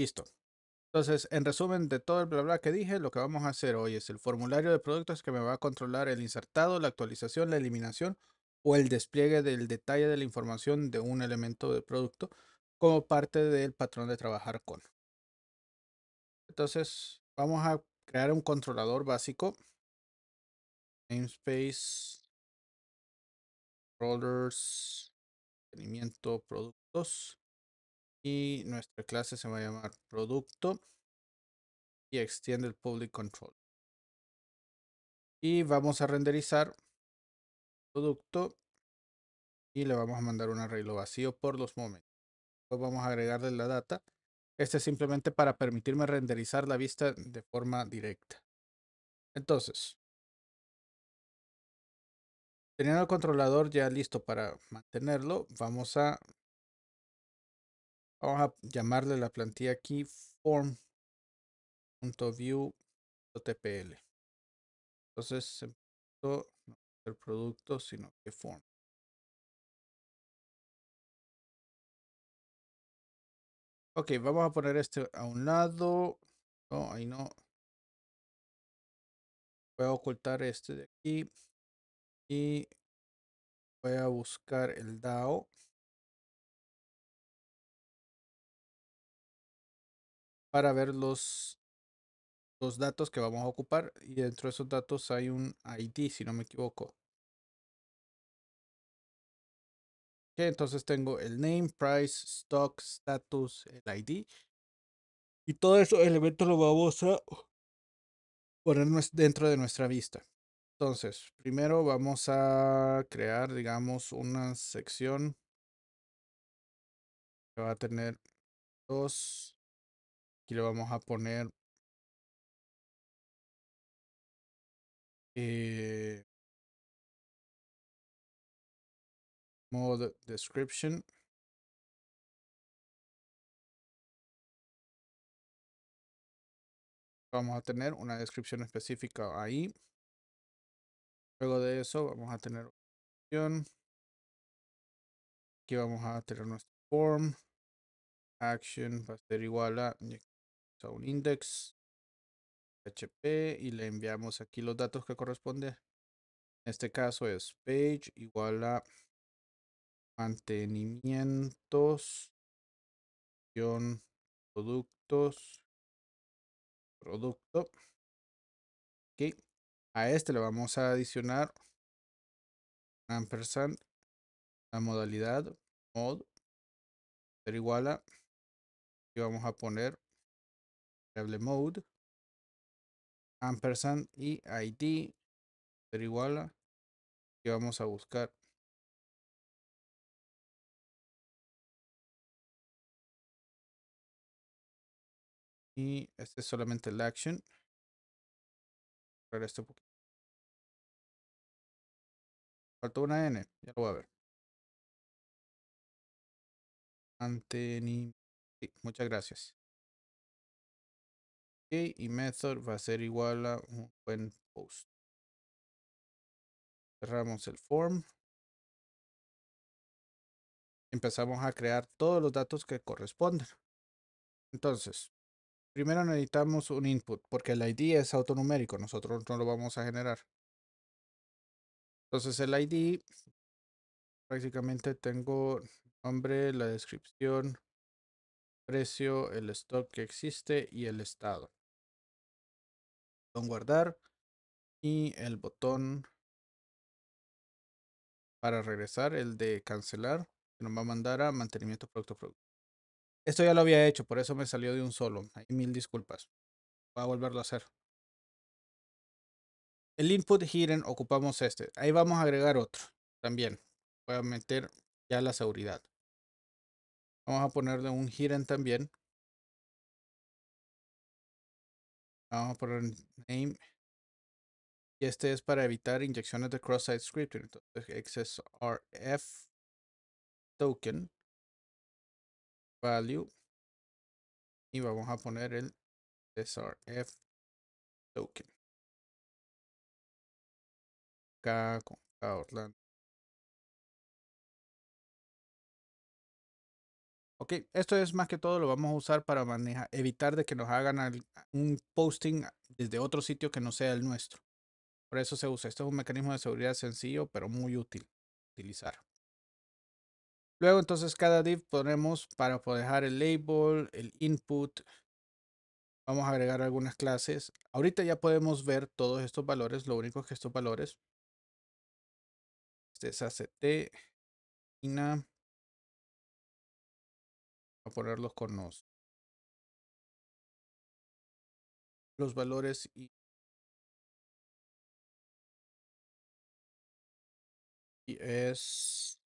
Listo. Entonces, en resumen de todo el bla bla que dije, lo que vamos a hacer hoy es el formulario de productos que me va a controlar el insertado, la actualización, la eliminación o el despliegue del detalle de la información de un elemento de producto como parte del patrón de trabajar con. Entonces, vamos a crear un controlador básico. Namespace. Rollers. tenimiento Productos y nuestra clase se va a llamar producto y extiende el public control. Y vamos a renderizar producto y le vamos a mandar un arreglo vacío por los momentos. Pues vamos a agregarle la data. Este es simplemente para permitirme renderizar la vista de forma directa. Entonces, teniendo el controlador ya listo para mantenerlo, vamos a Vamos a llamarle la plantilla aquí form.view.tpl. Entonces, no el producto, sino que form. Ok, vamos a poner este a un lado. No, ahí no. Voy a ocultar este de aquí. Y voy a buscar el DAO. para ver los, los datos que vamos a ocupar y dentro de esos datos hay un ID, si no me equivoco. entonces tengo el name, price, stock, status, el ID. Y eso el elementos lo vamos a poner dentro de nuestra vista. Entonces, primero vamos a crear, digamos, una sección que va a tener dos le vamos a poner eh, mode description. Vamos a tener una descripción específica ahí. Luego de eso vamos a tener Aquí vamos a tener nuestro form. Action va a ser igual a a un index hp y le enviamos aquí los datos que corresponde En este caso es page igual a mantenimientos productos producto. ok A este le vamos a adicionar ampersand la modalidad mod ser igual a y vamos a poner mode, ampersand y id, pero igual ah, que vamos a buscar. Y este es solamente el action. para esto Faltó una N, ya lo voy a ver. ante muchas gracias y method va a ser igual a un buen post. Cerramos el form. Empezamos a crear todos los datos que corresponden. Entonces, primero necesitamos un input porque el ID es autonumérico, nosotros no lo vamos a generar. Entonces el ID prácticamente tengo nombre, la descripción, precio, el stock que existe y el estado botón guardar y el botón para regresar, el de cancelar, que nos va a mandar a mantenimiento producto producto. Esto ya lo había hecho, por eso me salió de un solo. Hay mil disculpas. Voy a volverlo a hacer. El input hidden ocupamos este. Ahí vamos a agregar otro también. Voy a meter ya la seguridad. Vamos a ponerle un hidden también. Vamos a poner name. Y este es para evitar inyecciones de cross-site scripting. Entonces, XSRF token value. Y vamos a poner el XSRF token. K con Orlando. Ok, esto es más que todo lo vamos a usar para manejar, evitar de que nos hagan un posting desde otro sitio que no sea el nuestro. Por eso se usa. Esto es un mecanismo de seguridad sencillo, pero muy útil utilizar. Luego entonces cada div ponemos para poder dejar el label, el input. Vamos a agregar algunas clases. Ahorita ya podemos ver todos estos valores. Lo único que estos valores. Este es ACT, a ponerlos los conos, los valores y, es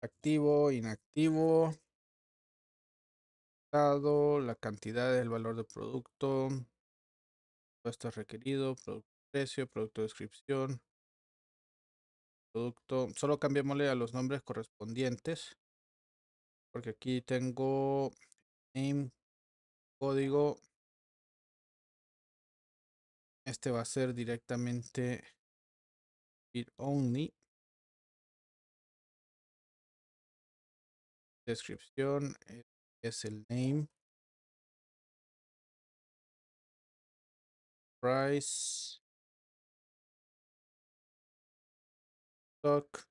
activo, inactivo la cantidad, el valor del producto, esto es requerido, producto, precio, producto, descripción, producto. Solo cambiémosle a los nombres correspondientes, porque aquí tengo name, código. Este va a ser directamente it only. Descripción, eh, es el name price stock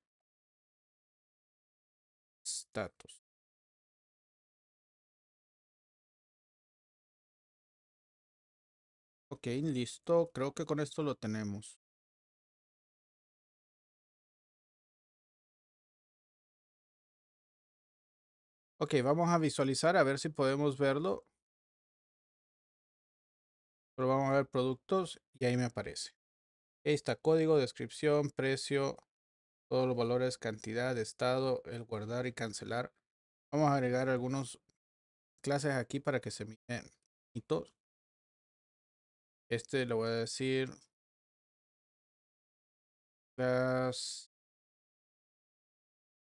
status ok listo creo que con esto lo tenemos Ok, vamos a visualizar a ver si podemos verlo. Pero vamos a ver productos y ahí me aparece. Ahí está código, descripción, precio, todos los valores, cantidad, estado, el guardar y cancelar. Vamos a agregar algunos clases aquí para que se miren y todo. Este lo voy a decir las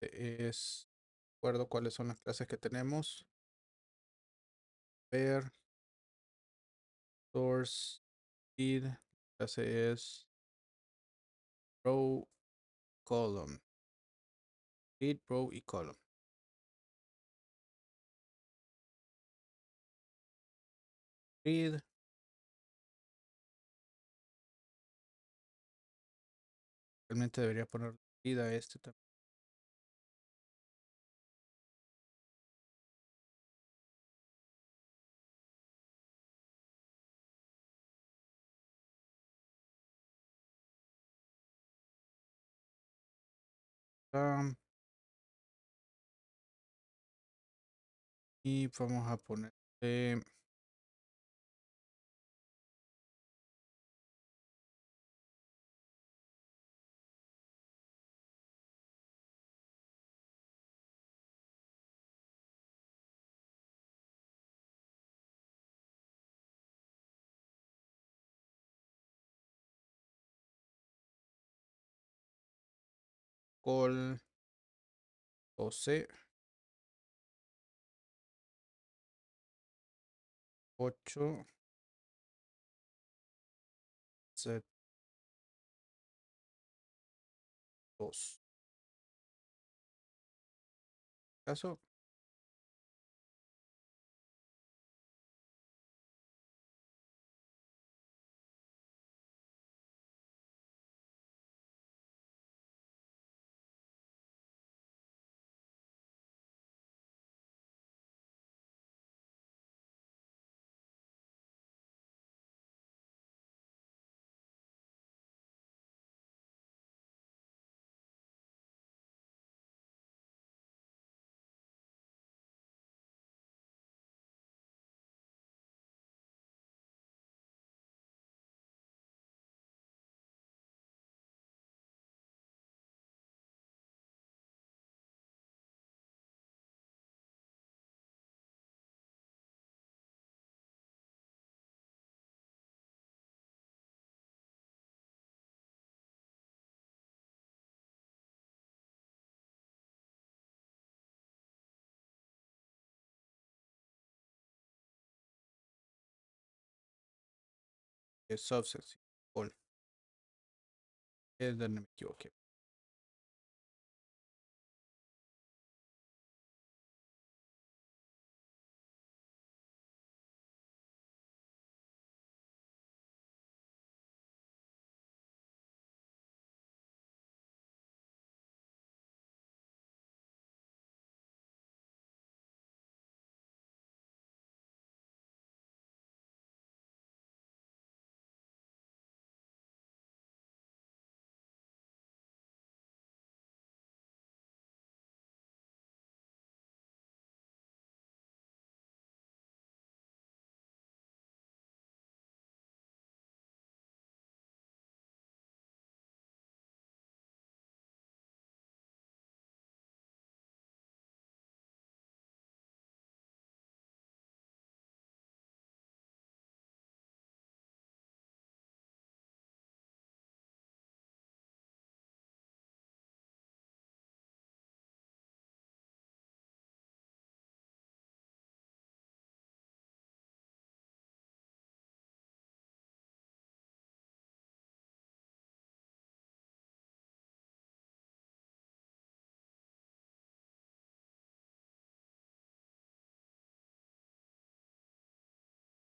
es acuerdo cuáles son las clases que tenemos. Ver. Source. id clase es. Row. Column. read, row y column. Read. Realmente debería poner a este también. Y vamos a ponerle col 12 8 7 2 caso Subsets equal. Es donde me equivoqué.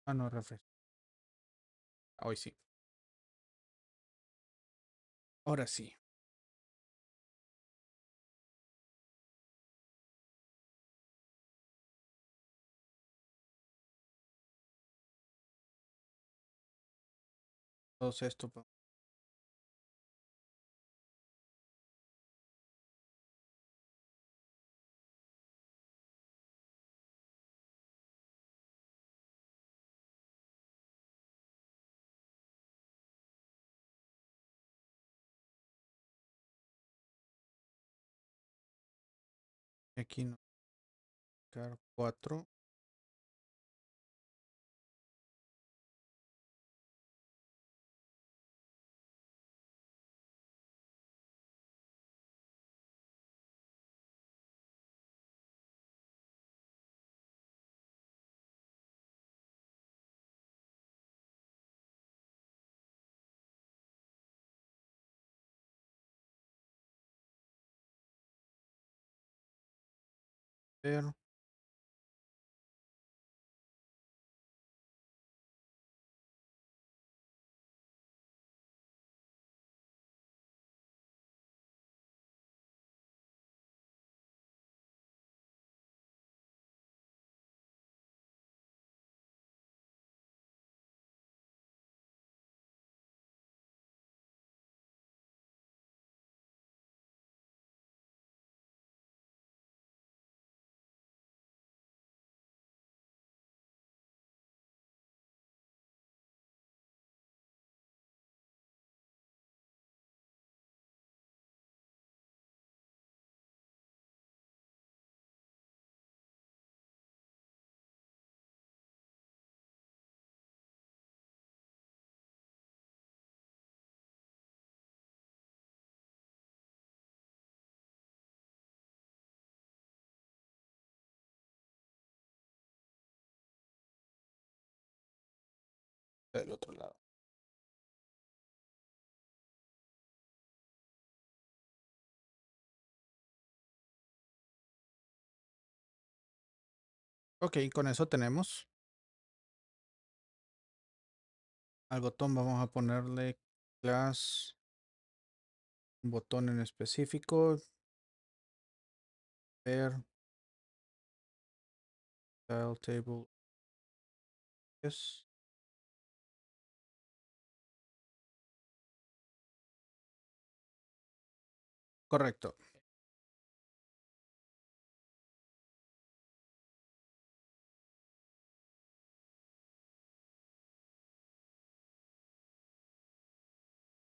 Ah, no, refresco. Hoy sí. Ahora sí. Todo esto aquí no 4 there del otro lado. Okay, con eso tenemos. Al botón vamos a ponerle class un botón en específico. Ver. Tile table. Yes. Correcto.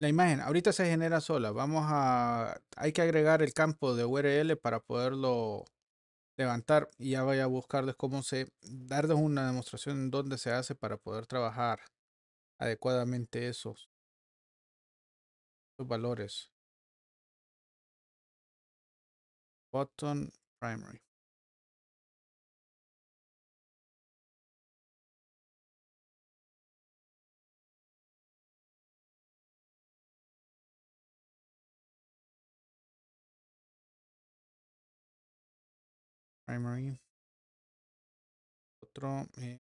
La imagen ahorita se genera sola. Vamos a, hay que agregar el campo de URL para poderlo levantar y ya voy a buscarles cómo se, darles una demostración en dónde se hace para poder trabajar adecuadamente esos valores. button primary. Primary. Otro. Eh.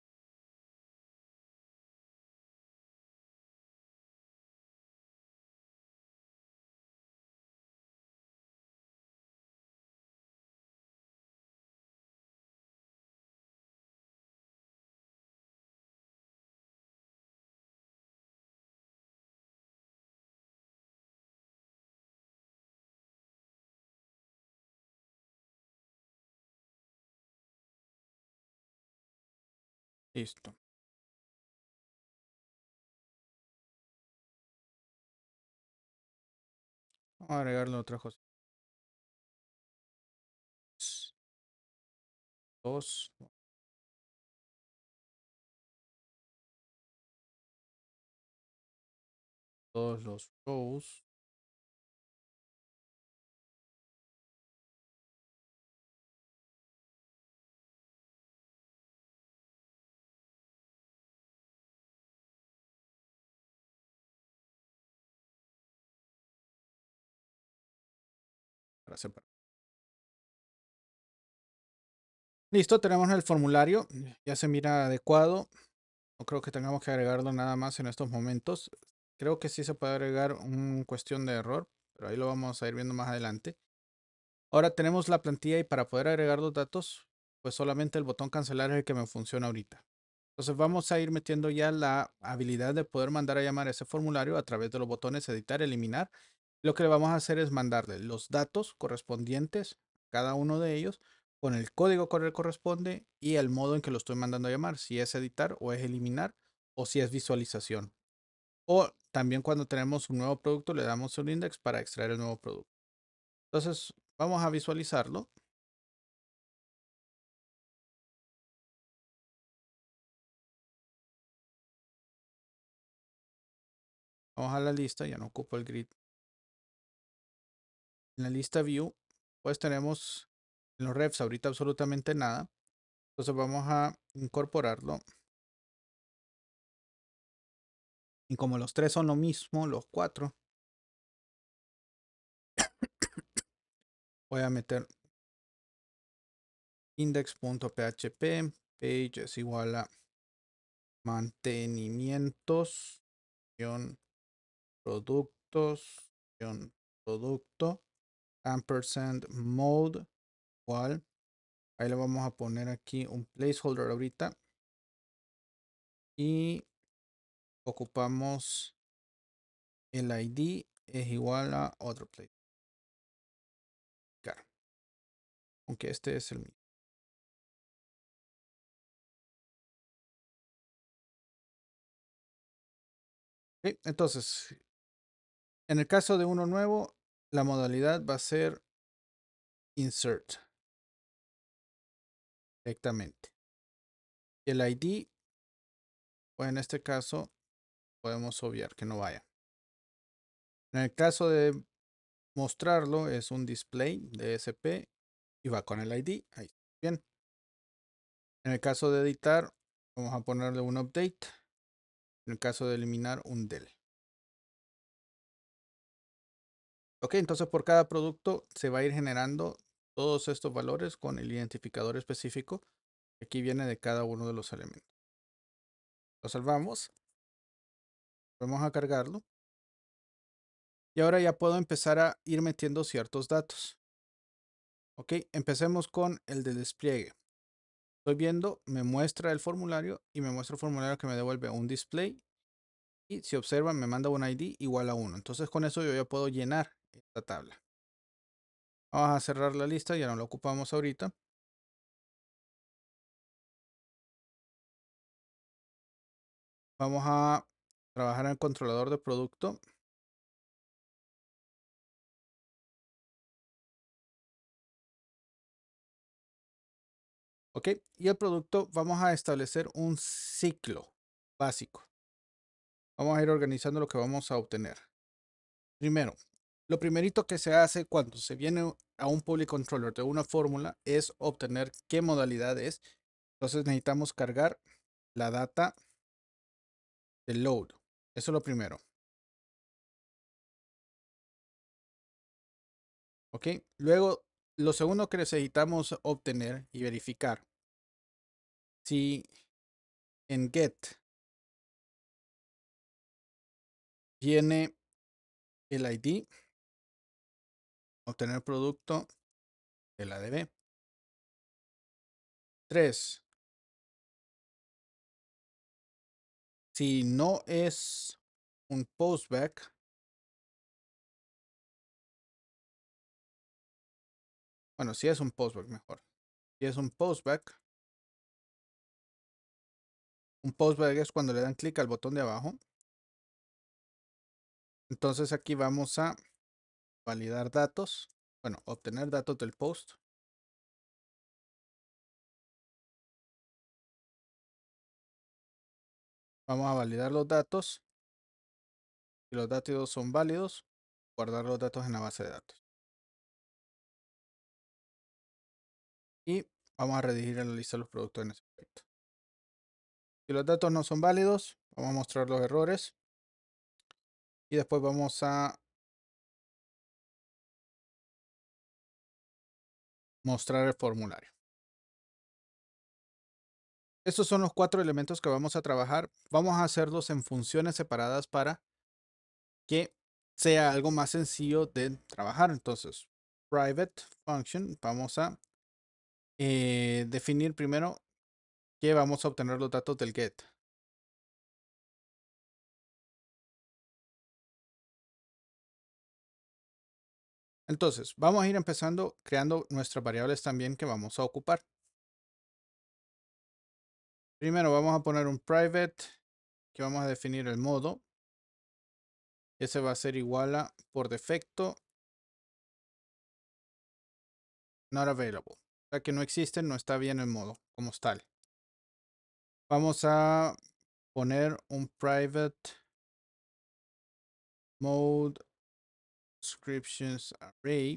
Listo. Vamos a agregarle otra cosa. Dos. Todos los rows. Listo, tenemos el formulario, ya se mira adecuado. No creo que tengamos que agregarlo nada más en estos momentos. Creo que sí se puede agregar una cuestión de error, pero ahí lo vamos a ir viendo más adelante. Ahora tenemos la plantilla y para poder agregar los datos, pues solamente el botón cancelar es el que me funciona ahorita. Entonces vamos a ir metiendo ya la habilidad de poder mandar a llamar ese formulario a través de los botones editar, eliminar lo que le vamos a hacer es mandarle los datos correspondientes, a cada uno de ellos, con el código que corresponde y el modo en que lo estoy mandando a llamar, si es editar o es eliminar o si es visualización. O también cuando tenemos un nuevo producto le damos un index para extraer el nuevo producto. Entonces vamos a visualizarlo. Vamos a la lista, ya no ocupo el grid en la lista view, pues tenemos en los refs ahorita absolutamente nada. Entonces vamos a incorporarlo. Y como los tres son lo mismo, los cuatro, voy a meter index.php, page es igual a mantenimientos, productos, producto, ampersand mode igual ahí le vamos a poner aquí un placeholder ahorita y ocupamos el id es igual a otro place aunque este es el mismo entonces en el caso de uno nuevo la modalidad va a ser insert. Directamente. Y el ID, pues en este caso podemos obviar que no vaya. En el caso de mostrarlo es un display de SP y va con el ID. Ahí bien. En el caso de editar, vamos a ponerle un update. En el caso de eliminar, un del. Ok, entonces por cada producto se va a ir generando todos estos valores con el identificador específico que aquí viene de cada uno de los elementos. Lo salvamos. Vamos a cargarlo. Y ahora ya puedo empezar a ir metiendo ciertos datos. Ok, empecemos con el de despliegue. Estoy viendo, me muestra el formulario y me muestra el formulario que me devuelve un display. Y si observan, me manda un ID igual a 1. Entonces con eso yo ya puedo llenar esta tabla. Vamos a cerrar la lista, ya no la ocupamos ahorita. Vamos a trabajar en el controlador de producto. ¿Ok? Y el producto vamos a establecer un ciclo básico. Vamos a ir organizando lo que vamos a obtener. Primero, lo primerito que se hace cuando se viene a un public controller de una fórmula es obtener qué modalidad es. Entonces necesitamos cargar la data de load. Eso es lo primero. Ok, luego lo segundo que necesitamos obtener y verificar si en get viene el ID obtener producto del ADB. 3. Si no es un postback, bueno, si es un postback mejor. Si es un postback, un postback es cuando le dan clic al botón de abajo. Entonces aquí vamos a validar datos, bueno, obtener datos del post. Vamos a validar los datos. Si los datos son válidos, guardar los datos en la base de datos. Y vamos a redirigir en la lista de los productos en ese aspecto. Si los datos no son válidos, vamos a mostrar los errores. Y después vamos a mostrar el formulario. Estos son los cuatro elementos que vamos a trabajar. Vamos a hacerlos en funciones separadas para que sea algo más sencillo de trabajar. Entonces, private function, vamos a eh, definir primero que vamos a obtener los datos del get. Entonces, vamos a ir empezando creando nuestras variables también que vamos a ocupar. Primero vamos a poner un private que vamos a definir el modo. Ese va a ser igual a, por defecto, not available. O sea que no existe, no está bien el modo como tal. Vamos a poner un private mode Descriptions array.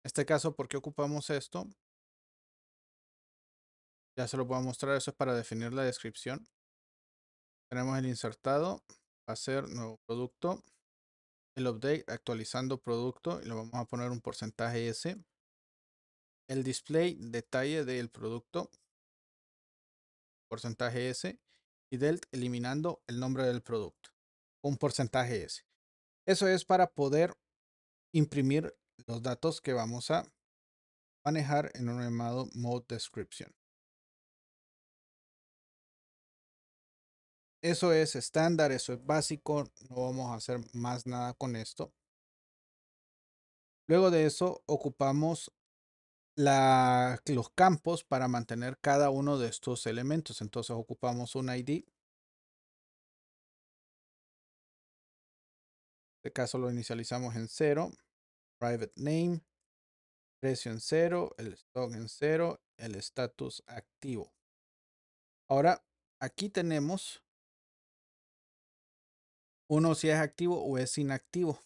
En este caso, ¿por qué ocupamos esto? Ya se lo voy mostrar, eso es para definir la descripción. Tenemos el insertado, hacer a ser nuevo producto. El update, actualizando producto, y le vamos a poner un porcentaje S. El display, detalle del producto, porcentaje S. Y delt eliminando el nombre del producto, un porcentaje S. Eso es para poder imprimir los datos que vamos a manejar en un llamado mode description. Eso es estándar, eso es básico, no vamos a hacer más nada con esto. Luego de eso ocupamos los campos para mantener cada uno de estos elementos. Entonces ocupamos un ID este caso lo inicializamos en 0, private name, precio en 0, el stock en 0, el status activo. Ahora, aquí tenemos uno si es activo o es inactivo.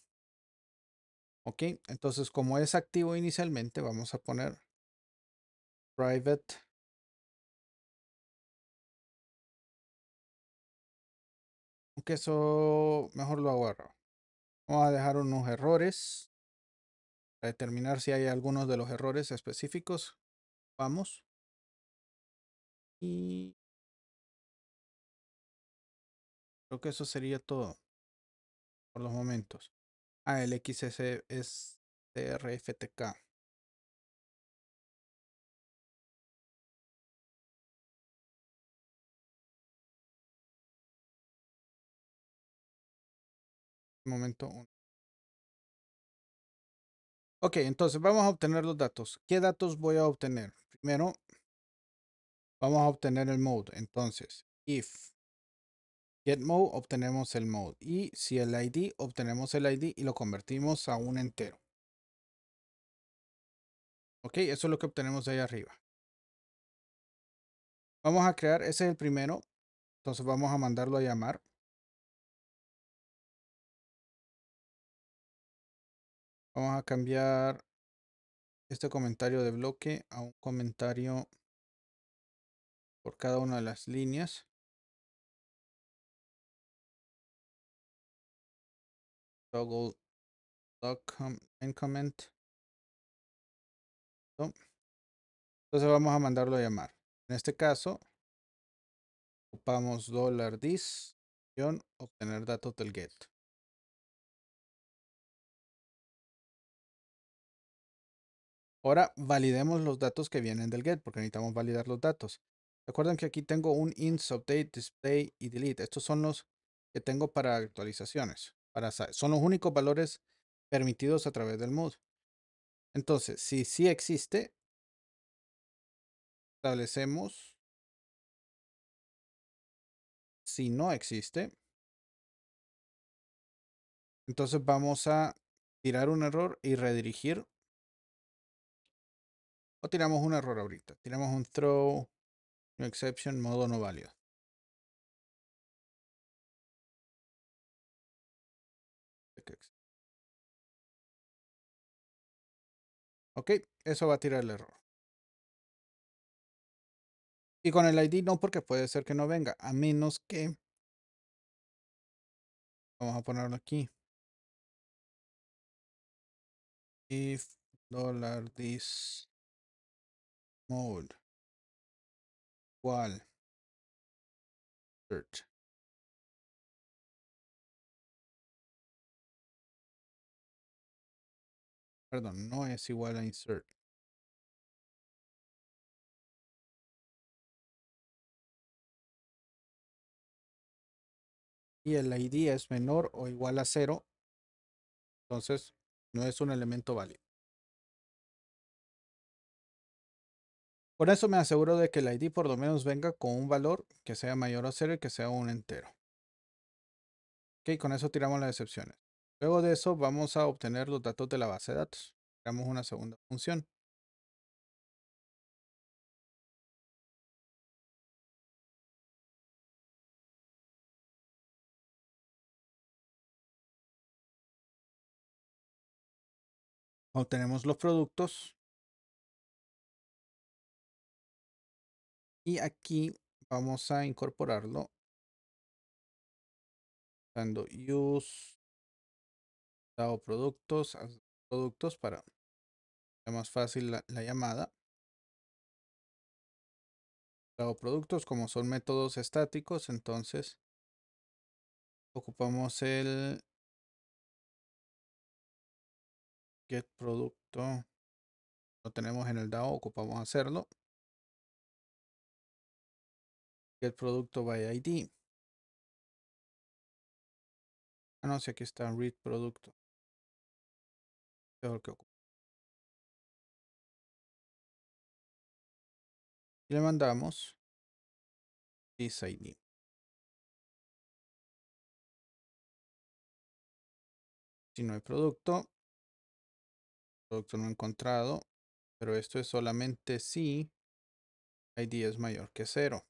Ok, entonces como es activo inicialmente, vamos a poner private Aunque eso mejor lo agarro. Vamos a dejar unos errores. Para determinar si hay algunos de los errores específicos. Vamos. Y creo que eso sería todo por los momentos. Ah, el trftk momento Ok, entonces vamos a obtener los datos. ¿Qué datos voy a obtener? Primero, vamos a obtener el mode. Entonces, if get mode, obtenemos el mode. Y si el ID, obtenemos el ID y lo convertimos a un entero. Ok, eso es lo que obtenemos de ahí arriba. Vamos a crear, ese es el primero. Entonces vamos a mandarlo a llamar. Vamos a cambiar este comentario de bloque a un comentario por cada una de las líneas. Toggle comment. Entonces vamos a mandarlo a llamar. En este caso, ocupamos $this, obtener datos del get. Ahora validemos los datos que vienen del get porque necesitamos validar los datos. Recuerden que aquí tengo un ins, update, display y delete. Estos son los que tengo para actualizaciones. Para, son los únicos valores permitidos a través del mood. Entonces, si sí existe, establecemos. Si no existe, entonces vamos a tirar un error y redirigir o tiramos un error ahorita. Tiramos un throw, no exception, modo no válido. Ok, eso va a tirar el error. Y con el ID no, porque puede ser que no venga, a menos que... Vamos a ponerlo aquí. If dollar this mode igual search perdón no es igual a insert y el id es menor o igual a cero entonces no es un elemento válido Por eso me aseguro de que el ID por lo menos venga con un valor que sea mayor a cero y que sea un entero. Ok, con eso tiramos las excepciones. Luego de eso vamos a obtener los datos de la base de datos. Creamos una segunda función. Obtenemos los productos Y aquí vamos a incorporarlo dando use dado productos productos para sea más fácil la, llamada dado productos como son métodos estáticos entonces ocupamos el get producto lo tenemos en el DAO ocupamos hacerlo el producto by ID. Ah, no si aquí está read producto. Lo que Y le mandamos this ID. Si no hay producto, producto no encontrado, pero esto es solamente si ID es mayor que 0.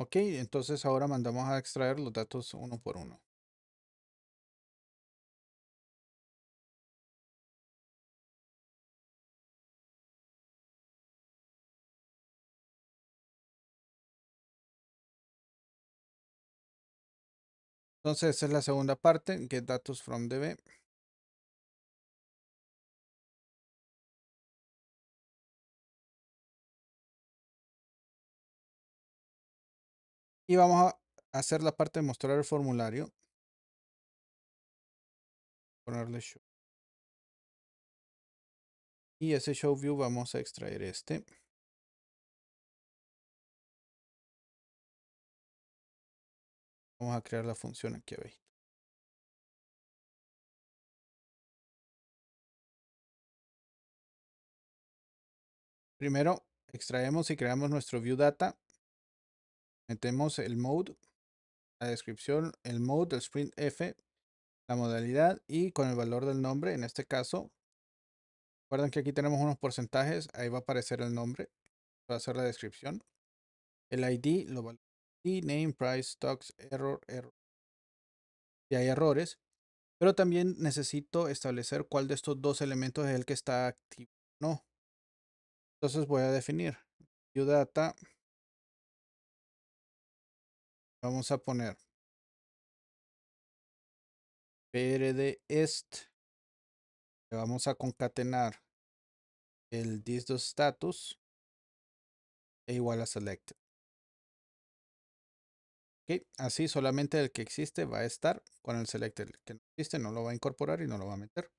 Ok, entonces ahora mandamos a extraer los datos uno por uno. Entonces, esta es la segunda parte, get datos from DB. Y vamos a hacer la parte de mostrar el formulario. Ponerle show. Y ese show view vamos a extraer este. Vamos a crear la función aquí abajo. Primero extraemos y creamos nuestro view data Metemos el mode, la descripción, el mode, el sprint F, la modalidad y con el valor del nombre, en este caso. Recuerden que aquí tenemos unos porcentajes, ahí va a aparecer el nombre, va a ser la descripción. El ID, lo valor name, price, stocks, error, error. Si hay errores, pero también necesito establecer cuál de estos dos elementos es el que está activo. No. Entonces voy a definir. UData Vamos a poner PRD est. Le vamos a concatenar el disto status e igual a select. Así solamente el que existe va a estar con el select. El que no existe no lo va a incorporar y no lo va a meter.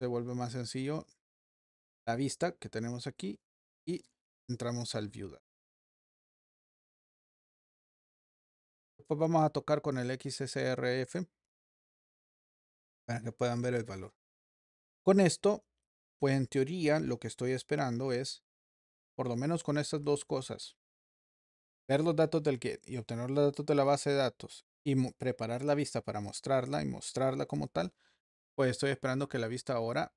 Se vuelve más sencillo la vista que tenemos aquí y entramos al view. vamos a tocar con el XSRF para que puedan ver el valor. Con esto, pues en teoría lo que estoy esperando es, por lo menos con estas dos cosas, ver los datos del GET y obtener los datos de la base de datos y preparar la vista para mostrarla y mostrarla como tal, pues estoy esperando que la vista ahora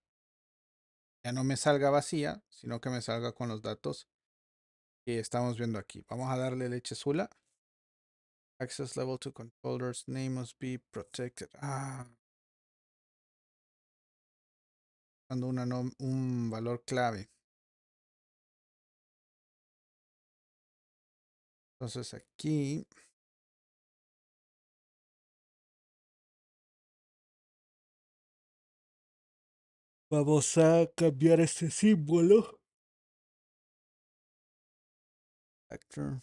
ya no me salga vacía, sino que me salga con los datos que estamos viendo aquí. Vamos a darle leche Zula. Access level to controller's name must be protected. Ah. Dando una un valor clave. Entonces aquí. Vamos a cambiar este símbolo. Actor.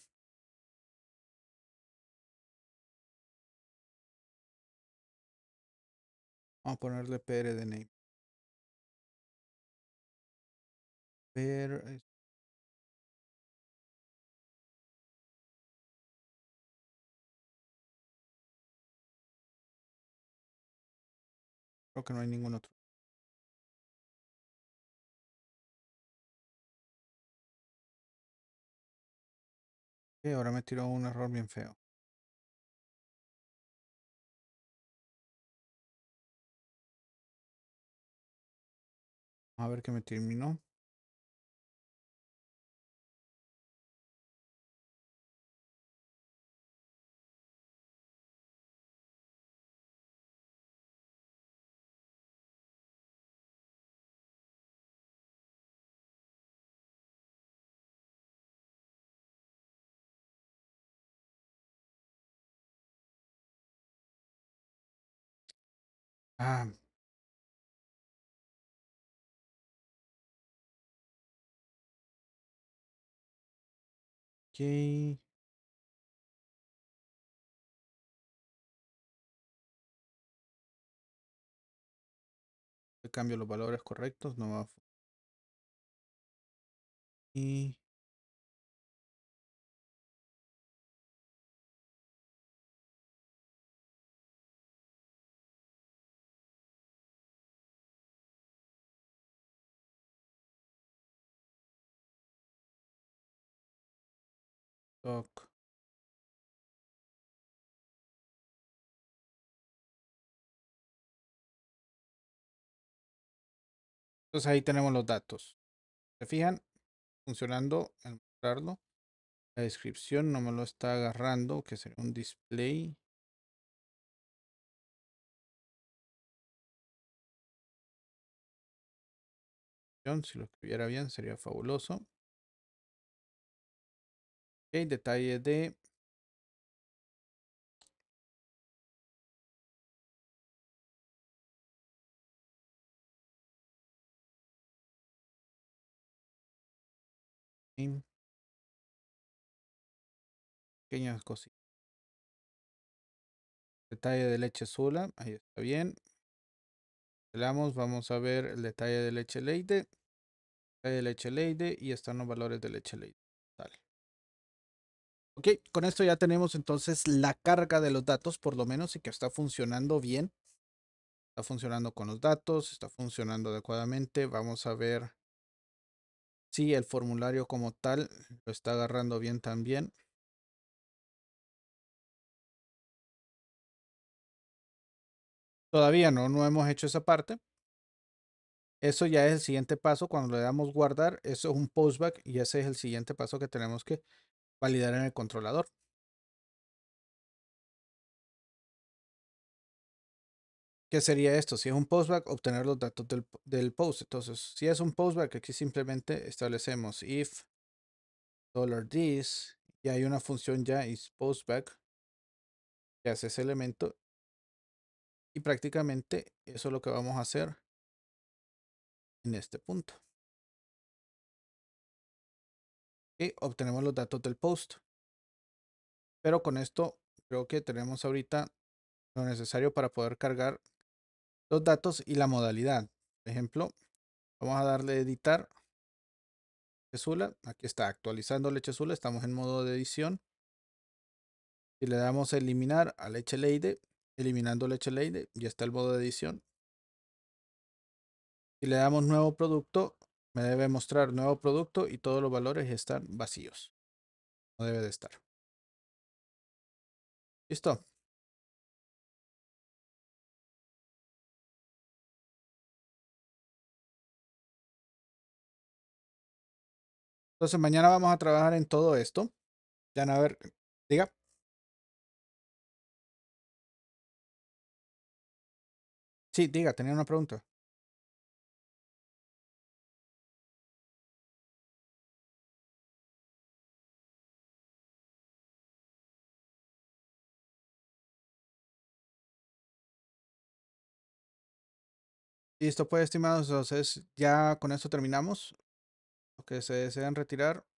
Vamos a ponerle per de name. Creo que no hay ningún otro. Y ahora me tiró un error bien feo. A ver que me terminó. Ah. Ok. cambio los valores correctos, no va Y Entonces ahí tenemos los datos. ¿Se fijan? Funcionando al mostrarlo. La descripción no me lo está agarrando, que sería un display. Si lo escribiera bien sería fabuloso detalle de... Pequeñas cositas. Detalle de leche sola, ahí está bien. Vamos a ver el detalle de leche leite, detalle de leche leite y están los valores de leche leite. Ok, con esto ya tenemos entonces la carga de los datos, por lo menos, y que está funcionando bien. Está funcionando con los datos, está funcionando adecuadamente. Vamos a ver si el formulario como tal lo está agarrando bien también. Todavía no, no hemos hecho esa parte. Eso ya es el siguiente paso. Cuando le damos guardar, eso es un postback y ese es el siguiente paso que tenemos que validar en el controlador. ¿Qué sería esto? Si es un postback, obtener los datos del, post. Entonces, si es un postback, aquí simplemente establecemos if $this y hay una función ya is postback que hace ese elemento. Y prácticamente eso es lo que vamos a hacer en este punto y obtenemos los datos del post. Pero con esto creo que tenemos ahorita lo necesario para poder cargar los datos y la modalidad. Por ejemplo, vamos a darle editar Aquí está actualizando Lechezula. Estamos en modo de edición. Si le damos eliminar a Leche Leide, eliminando Leche Leide, ya está el modo de edición. Si le damos nuevo producto, me debe mostrar nuevo producto y todos los valores están vacíos. No debe de estar. Listo. Entonces mañana vamos a trabajar en todo esto. Ya a ver, diga. Sí, diga, tenía una pregunta. esto pues, estimados. Entonces, ya con esto terminamos. lo que se desean retirar,